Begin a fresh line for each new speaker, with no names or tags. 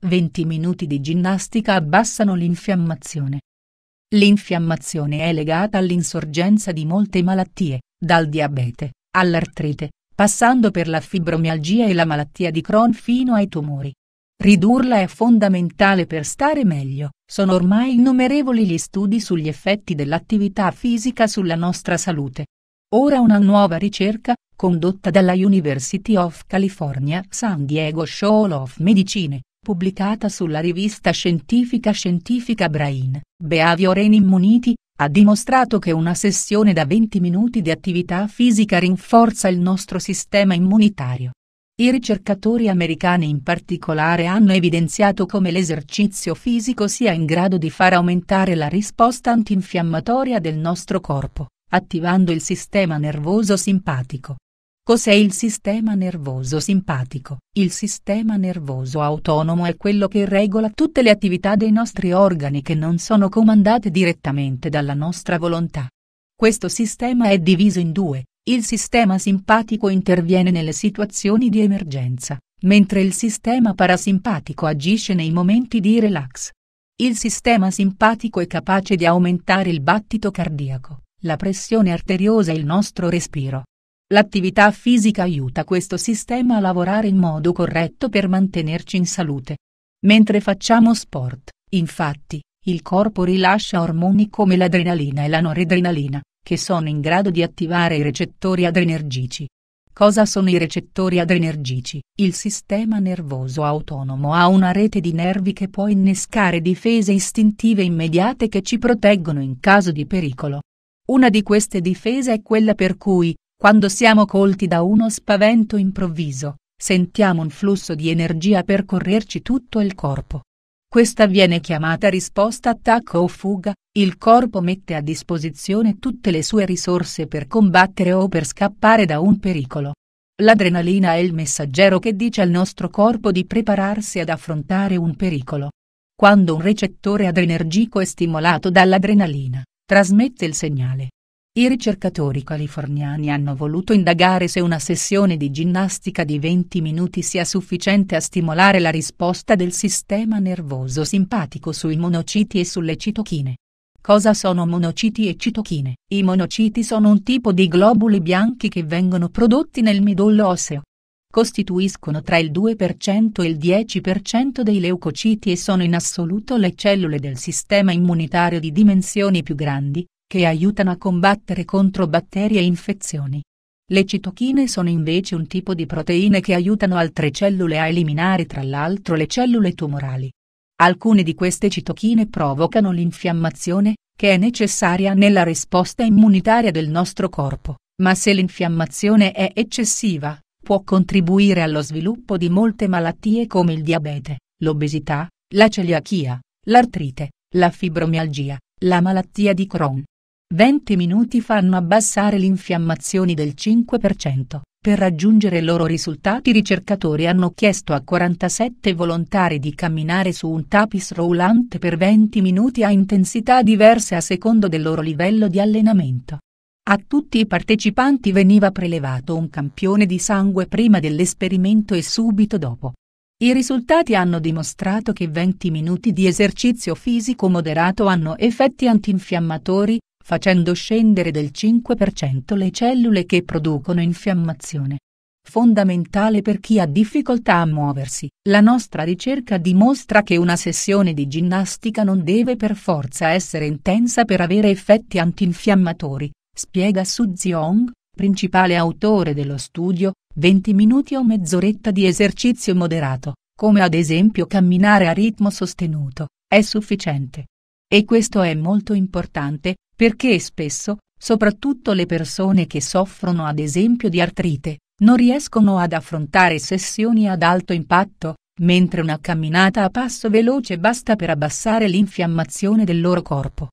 20 minuti di ginnastica abbassano l'infiammazione. L'infiammazione è legata all'insorgenza di molte malattie, dal diabete, all'artrite, passando per la fibromialgia e la malattia di Crohn fino ai tumori. Ridurla è fondamentale per stare meglio, sono ormai innumerevoli gli studi sugli effetti dell'attività fisica sulla nostra salute. Ora una nuova ricerca, condotta dalla University of California San Diego School of Medicine, pubblicata sulla rivista scientifica Scientifica Brain, Behavioren Immunity, ha dimostrato che una sessione da 20 minuti di attività fisica rinforza il nostro sistema immunitario. I ricercatori americani in particolare hanno evidenziato come l'esercizio fisico sia in grado di far aumentare la risposta antinfiammatoria del nostro corpo, attivando il sistema nervoso simpatico. Cos'è il sistema nervoso simpatico? Il sistema nervoso autonomo è quello che regola tutte le attività dei nostri organi che non sono comandate direttamente dalla nostra volontà. Questo sistema è diviso in due, il sistema simpatico interviene nelle situazioni di emergenza, mentre il sistema parasimpatico agisce nei momenti di relax. Il sistema simpatico è capace di aumentare il battito cardiaco, la pressione arteriosa e il nostro respiro L'attività fisica aiuta questo sistema a lavorare in modo corretto per mantenerci in salute. Mentre facciamo sport, infatti, il corpo rilascia ormoni come l'adrenalina e la noradrenalina, che sono in grado di attivare i recettori adrenergici. Cosa sono i recettori adrenergici? Il sistema nervoso autonomo ha una rete di nervi che può innescare difese istintive immediate che ci proteggono in caso di pericolo. Una di queste difese è quella per cui, quando siamo colti da uno spavento improvviso, sentiamo un flusso di energia percorrerci tutto il corpo. Questa viene chiamata risposta attacco o fuga, il corpo mette a disposizione tutte le sue risorse per combattere o per scappare da un pericolo. L'adrenalina è il messaggero che dice al nostro corpo di prepararsi ad affrontare un pericolo. Quando un recettore adrenergico è stimolato dall'adrenalina, trasmette il segnale i ricercatori californiani hanno voluto indagare se una sessione di ginnastica di 20 minuti sia sufficiente a stimolare la risposta del sistema nervoso simpatico sui monociti e sulle citochine. Cosa sono monociti e citochine? I monociti sono un tipo di globuli bianchi che vengono prodotti nel midollo osseo. Costituiscono tra il 2% e il 10% dei leucociti e sono in assoluto le cellule del sistema immunitario di dimensioni più grandi, che aiutano a combattere contro batterie e infezioni. Le citochine sono invece un tipo di proteine che aiutano altre cellule a eliminare tra l'altro le cellule tumorali. Alcune di queste citochine provocano l'infiammazione, che è necessaria nella risposta immunitaria del nostro corpo, ma se l'infiammazione è eccessiva, può contribuire allo sviluppo di molte malattie come il diabete, l'obesità, la celiachia, l'artrite, la fibromialgia, la malattia di Crohn, 20 minuti fanno abbassare l'infiammazione del 5%. Per raggiungere i loro risultati i ricercatori hanno chiesto a 47 volontari di camminare su un tapis roulante per 20 minuti a intensità diverse a secondo del loro livello di allenamento. A tutti i partecipanti veniva prelevato un campione di sangue prima dell'esperimento e subito dopo. I risultati hanno dimostrato che 20 minuti di esercizio fisico moderato hanno effetti antinfiammatori, facendo scendere del 5% le cellule che producono infiammazione. Fondamentale per chi ha difficoltà a muoversi, la nostra ricerca dimostra che una sessione di ginnastica non deve per forza essere intensa per avere effetti antinfiammatori, spiega Su Ziong, principale autore dello studio, 20 minuti o mezz'oretta di esercizio moderato, come ad esempio camminare a ritmo sostenuto, è sufficiente. E questo è molto importante, perché spesso, soprattutto le persone che soffrono ad esempio di artrite, non riescono ad affrontare sessioni ad alto impatto, mentre una camminata a passo veloce basta per abbassare l'infiammazione del loro corpo.